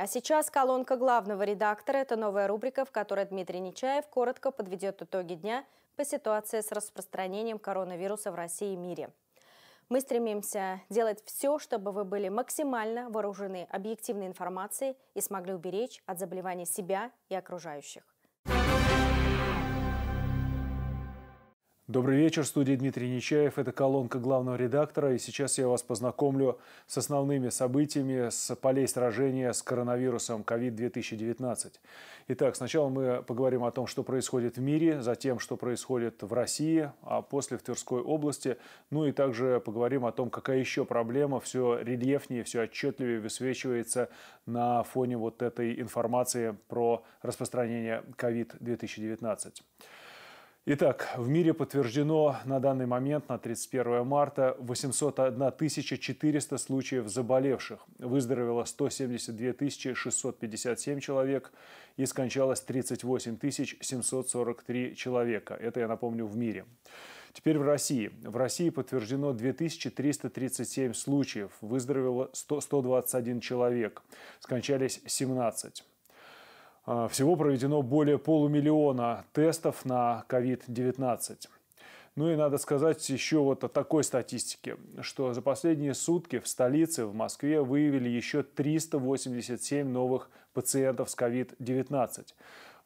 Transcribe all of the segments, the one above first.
А сейчас колонка главного редактора. Это новая рубрика, в которой Дмитрий Нечаев коротко подведет итоги дня по ситуации с распространением коронавируса в России и мире. Мы стремимся делать все, чтобы вы были максимально вооружены объективной информацией и смогли уберечь от заболеваний себя и окружающих. Добрый вечер, в студии Дмитрий Нечаев, это колонка главного редактора, и сейчас я вас познакомлю с основными событиями с полей сражения с коронавирусом COVID-2019. Итак, сначала мы поговорим о том, что происходит в мире, затем, что происходит в России, а после в Тверской области, ну и также поговорим о том, какая еще проблема все рельефнее, все отчетливее высвечивается на фоне вот этой информации про распространение COVID-2019. Итак, в мире подтверждено на данный момент, на 31 марта, 801 400 случаев заболевших. Выздоровело 172 657 человек и скончалось 38 743 человека. Это, я напомню, в мире. Теперь в России. В России подтверждено 2337 случаев. Выздоровело 100, 121 человек. Скончались 17. А, всего проведено более полумиллиона тестов на COVID-19. Ну и надо сказать еще вот о такой статистике, что за последние сутки в столице, в Москве, выявили еще 387 новых пациентов с COVID-19.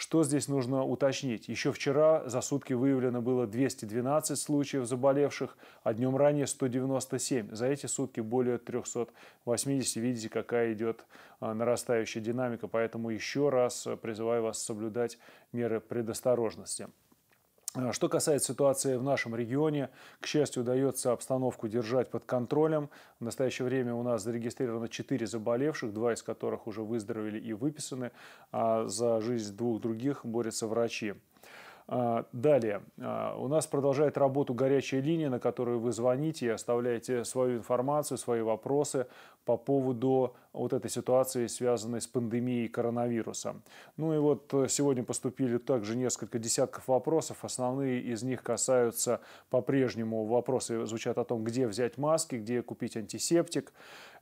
Что здесь нужно уточнить? Еще вчера за сутки выявлено было 212 случаев заболевших, а днем ранее 197. За эти сутки более 380. Видите, какая идет а, нарастающая динамика, поэтому еще раз призываю вас соблюдать меры предосторожности. А, что касается ситуации в нашем регионе, к счастью, удается обстановку держать под контролем. В настоящее время у нас зарегистрировано 4 заболевших, два из которых уже выздоровели и выписаны, а за жизнь двух других борются врачи. А, далее. А, у нас продолжает работу горячая линия, на которую вы звоните и оставляете свою информацию, свои вопросы по поводу вот этой ситуации, связанной с пандемией коронавируса. Ну и вот э, сегодня поступили также несколько десятков вопросов. Основные из них касаются по-прежнему вопросы звучат о том, где взять маски, где купить антисептик,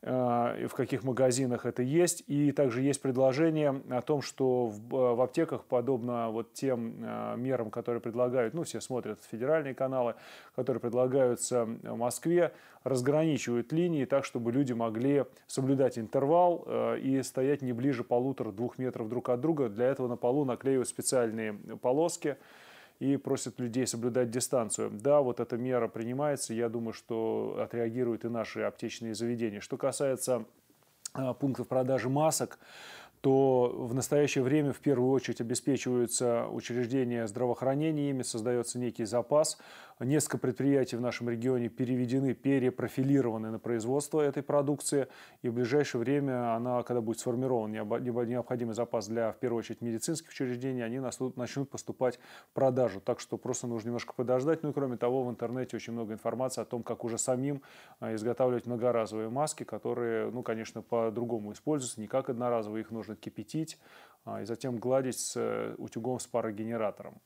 э, в каких магазинах это есть. И также есть предложение о том, что в э, аптеках, подобно вот тем мерам, которые предлагают, ну все смотрят федеральные каналы, которые предлагаются в Москве, разграничивают линии так, чтобы люди могли соблюдать интервал э, и стоять не ближе полутора-двух метров друг от друга. Для этого на полу наклеивают специальные полоски и просят людей соблюдать дистанцию. Да, вот эта мера принимается, я думаю, что отреагируют и наши аптечные заведения. Что касается э, пунктов продажи масок, то в настоящее время в первую очередь обеспечиваются учреждения здравоохранения, ими создается некий запас. Несколько предприятий в нашем регионе переведены, перепрофилированы на производство этой продукции, и в ближайшее время она, когда будет сформирован необходимый запас для, в первую очередь, медицинских учреждений, они начнут поступать в продажу. Так что просто нужно немножко подождать. Ну и кроме того, в интернете очень много информации о том, как уже самим э, изготавливать многоразовые маски, которые, ну, конечно, по-другому используются, не как одноразовые, их нужно можно кипятить а, и затем гладить с э, утюгом с парогенератором.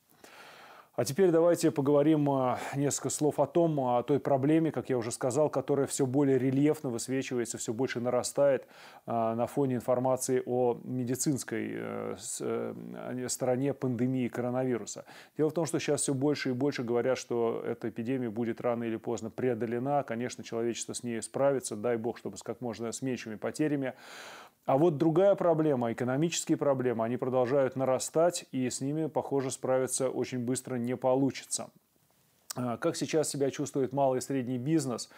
А теперь давайте поговорим а, несколько слов о том, о той проблеме, как я уже сказал, которая все более рельефно высвечивается, все больше нарастает а, на фоне информации о медицинской э, э, э, стороне пандемии коронавируса. Дело в том, что сейчас все больше и больше говорят, что эта эпидемия будет рано или поздно преодолена. Конечно, человечество с ней справится, дай бог, чтобы с как можно с меньшими потерями. А вот другая проблема, экономические проблемы, они продолжают нарастать, и с ними, похоже, справиться очень быстро не получится. А, как сейчас себя чувствует малый и средний бизнес?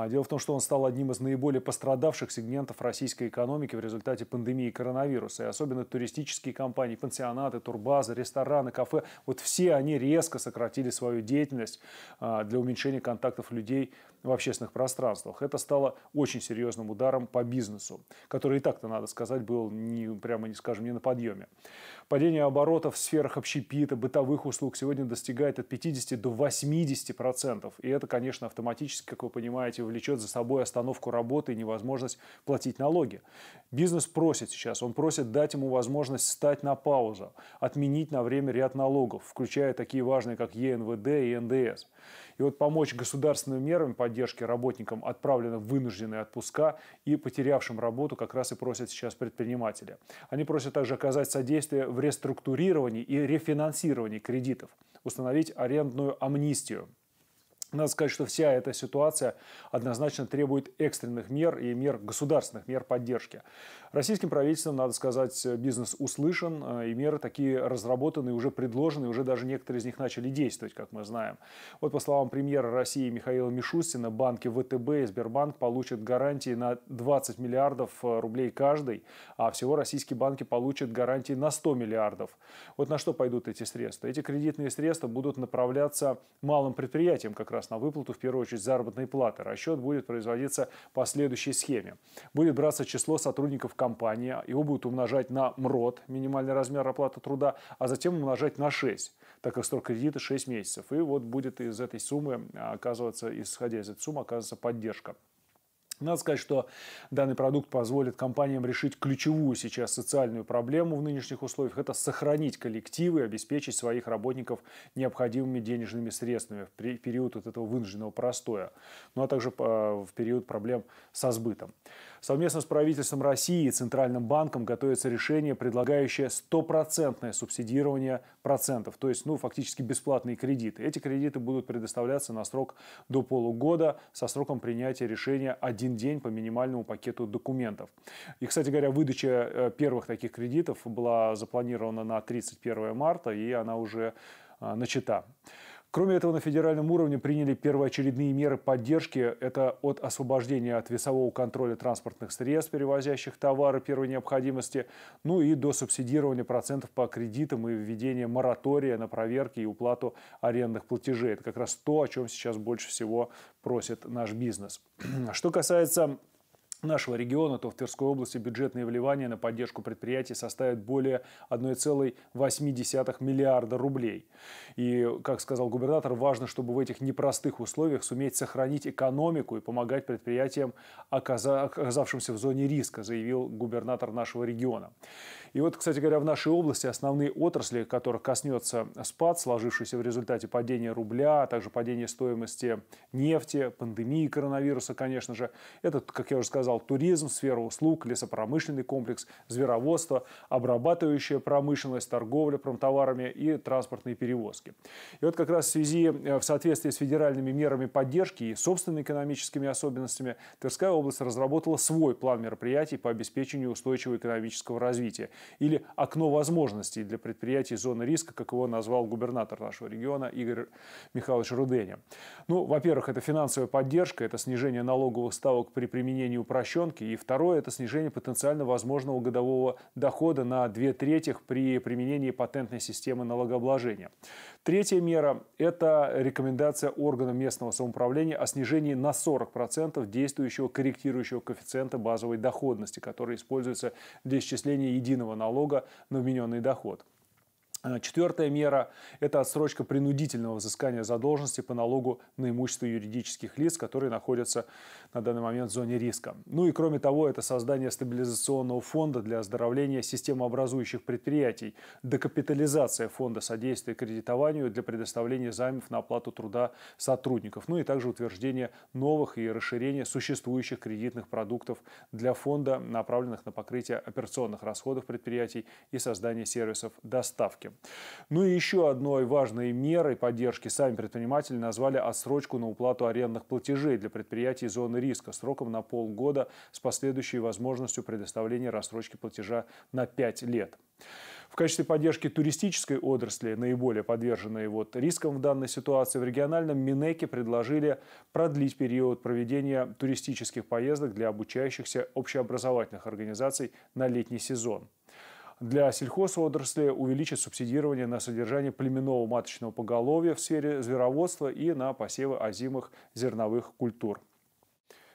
А, дело в том, что он стал одним из наиболее пострадавших сегментов российской экономики в результате пандемии коронавируса. И особенно туристические компании, пансионаты, турбазы, рестораны, кафе, вот все они резко сократили свою деятельность а, для уменьшения контактов людей в общественных пространствах. Это стало очень серьезным ударом по бизнесу, который и так-то, надо сказать, был не, прямо, не скажем, не на подъеме. Падение оборотов в сферах общепита, бытовых услуг сегодня достигает от 50 до 80%. процентов, И это, конечно, автоматически, как вы понимаете, влечет за собой остановку работы и невозможность платить налоги. Бизнес просит сейчас, он просит дать ему возможность стать на паузу, отменить на время ряд налогов, включая такие важные, как ЕНВД и НДС. И вот помочь государственными мерами поддержки работникам, отправленным в вынужденные отпуска и потерявшим работу, как раз и просят сейчас предприниматели. Они просят также оказать содействие в реструктурировании и рефинансировании кредитов, установить арендную амнистию, надо сказать, что вся эта ситуация однозначно требует экстренных мер и мер государственных мер поддержки. Российским правительством, надо сказать, бизнес услышан, э, и меры такие разработаны, уже предложены, уже даже некоторые из них начали действовать, как мы знаем. Вот по словам премьера России Михаила Мишустина, банки ВТБ и Сбербанк получат гарантии на 20 миллиардов э, рублей каждый, а всего российские банки получат гарантии на 100 миллиардов. Вот на что пойдут эти средства? Эти кредитные средства будут направляться малым предприятиям как раз раз на выплату, в первую очередь, заработной платы. Расчет будет производиться по следующей схеме. Будет браться число сотрудников компании, его будут умножать на МРОД, минимальный размер оплаты труда, а затем умножать на 6, так как срок кредита 6 месяцев. И вот будет из этой суммы а, оказываться, исходя из этой суммы, оказывается поддержка. Надо сказать, что данный продукт позволит компаниям решить ключевую сейчас социальную проблему в нынешних условиях – это сохранить коллективы и обеспечить своих работников необходимыми денежными средствами в период вот этого вынужденного простоя, ну а также а, в период проблем со сбытом. Совместно с правительством России и Центральным банком готовится решение, предлагающее стопроцентное субсидирование процентов, то есть ну, фактически бесплатные кредиты. Эти кредиты будут предоставляться на срок до полугода со сроком принятия решения один день по минимальному пакету документов. И, кстати говоря, выдача э, первых таких кредитов была запланирована на 31 марта, и она уже э, начата. Кроме этого, на федеральном уровне приняли первоочередные меры поддержки. Это от освобождения от весового контроля транспортных средств, перевозящих товары первой необходимости, ну и до субсидирования процентов по кредитам и введения моратория на проверки и уплату арендных платежей. Это как раз то, о чем сейчас больше всего просит наш бизнес. Что касается нашего региона, то в Тверской области бюджетные вливания на поддержку предприятий составят более 1,8 миллиарда рублей. И, как сказал губернатор, важно, чтобы в этих непростых условиях суметь сохранить экономику и помогать предприятиям, оказавшимся в зоне риска, заявил губернатор нашего региона. И вот, кстати говоря, в нашей области основные отрасли, которых коснется спад, сложившийся в результате падения рубля, а также падения стоимости нефти, пандемии коронавируса, конечно же, это, как я уже сказал, сказал, туризм, сфера услуг, лесопромышленный комплекс, звероводство, обрабатывающая промышленность, торговля промтоварами и транспортные перевозки. И вот как раз в связи, э, в соответствии с федеральными мерами поддержки и собственными экономическими особенностями, Тверская область разработала свой план мероприятий по обеспечению устойчивого экономического развития или «Окно возможностей» для предприятий зоны риска, как его назвал губернатор нашего региона Игорь Михайлович Руденя. Ну, во-первых, это финансовая поддержка, это снижение налоговых ставок при применении управления упрощенки. И второе – это снижение потенциально возможного годового дохода на две трети при применении патентной системы налогообложения. Третья мера – это рекомендация органа местного самоуправления о снижении на 40% действующего корректирующего коэффициента базовой доходности, который используется для исчисления единого налога на вмененный доход. А Четвертая мера – это отсрочка принудительного взыскания задолженности по налогу на имущество юридических лиц, которые находятся на данный момент в зоне риска. Ну и кроме того, это создание стабилизационного фонда для оздоровления системообразующих предприятий, декапитализация фонда содействия кредитованию для предоставления займов на оплату труда сотрудников, ну и также утверждение новых и расширение существующих кредитных продуктов для фонда, направленных на покрытие операционных расходов предприятий и создание сервисов доставки поддержки. Ну и еще одной важной мерой поддержки сами предприниматели назвали отсрочку на уплату арендных платежей для предприятий зоны риска сроком на полгода с последующей возможностью предоставления рассрочки платежа на 5 лет. В качестве поддержки туристической отрасли, наиболее подверженной вот рискам в данной ситуации, в региональном Минеке предложили продлить период проведения туристических поездок для обучающихся общеобразовательных организаций на летний сезон для сельхозотрасли увеличить субсидирование на содержание племенного маточного поголовья в сфере звероводства и на посевы озимых зерновых культур.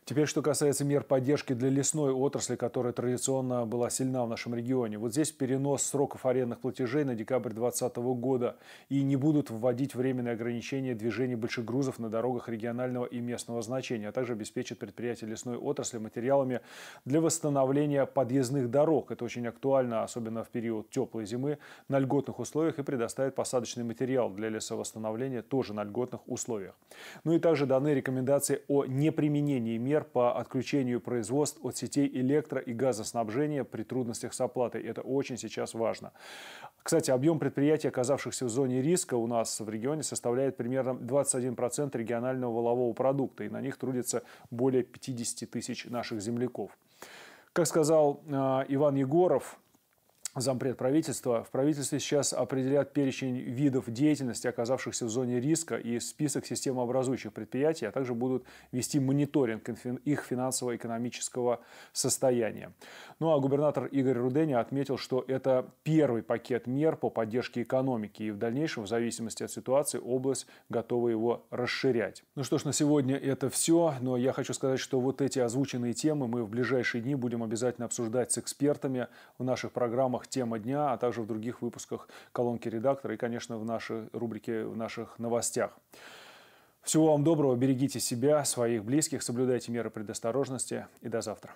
Теперь, что касается мер поддержки для лесной отрасли, которая традиционно была сильна в нашем регионе. Вот здесь перенос сроков арендных платежей на декабрь 2020 года и не будут вводить временные ограничения движения больших грузов на дорогах регионального и местного значения, а также обеспечат предприятия лесной отрасли материалами для восстановления подъездных дорог. Это очень актуально, особенно в период теплой зимы, на льготных условиях и предоставит посадочный материал для лесовосстановления тоже на льготных условиях. Ну и также даны рекомендации о неприменении мер мер по отключению производств от сетей электро- и газоснабжения при трудностях с оплатой. Это очень сейчас важно. Кстати, объем предприятий, оказавшихся в зоне риска у нас в регионе, составляет примерно 21% регионального волового продукта, и на них трудится более 50 тысяч наших земляков. Как сказал э, Иван Егоров, зампред правительства, в правительстве сейчас определят перечень видов деятельности, оказавшихся в зоне риска, и список системообразующих предприятий, а также будут вести мониторинг их финансово-экономического состояния. Ну а губернатор Игорь Руденя отметил, что это первый пакет мер по поддержке экономики, и в дальнейшем, в зависимости от ситуации, область готова его расширять. Ну что ж, на сегодня это все, но я хочу сказать, что вот эти озвученные темы мы в ближайшие дни будем обязательно обсуждать с экспертами в наших программах программах «Тема дня», а также в других выпусках колонки редактора и, конечно, в нашей рубрике «В наших новостях». Всего вам доброго, берегите себя, своих близких, соблюдайте меры предосторожности и до завтра.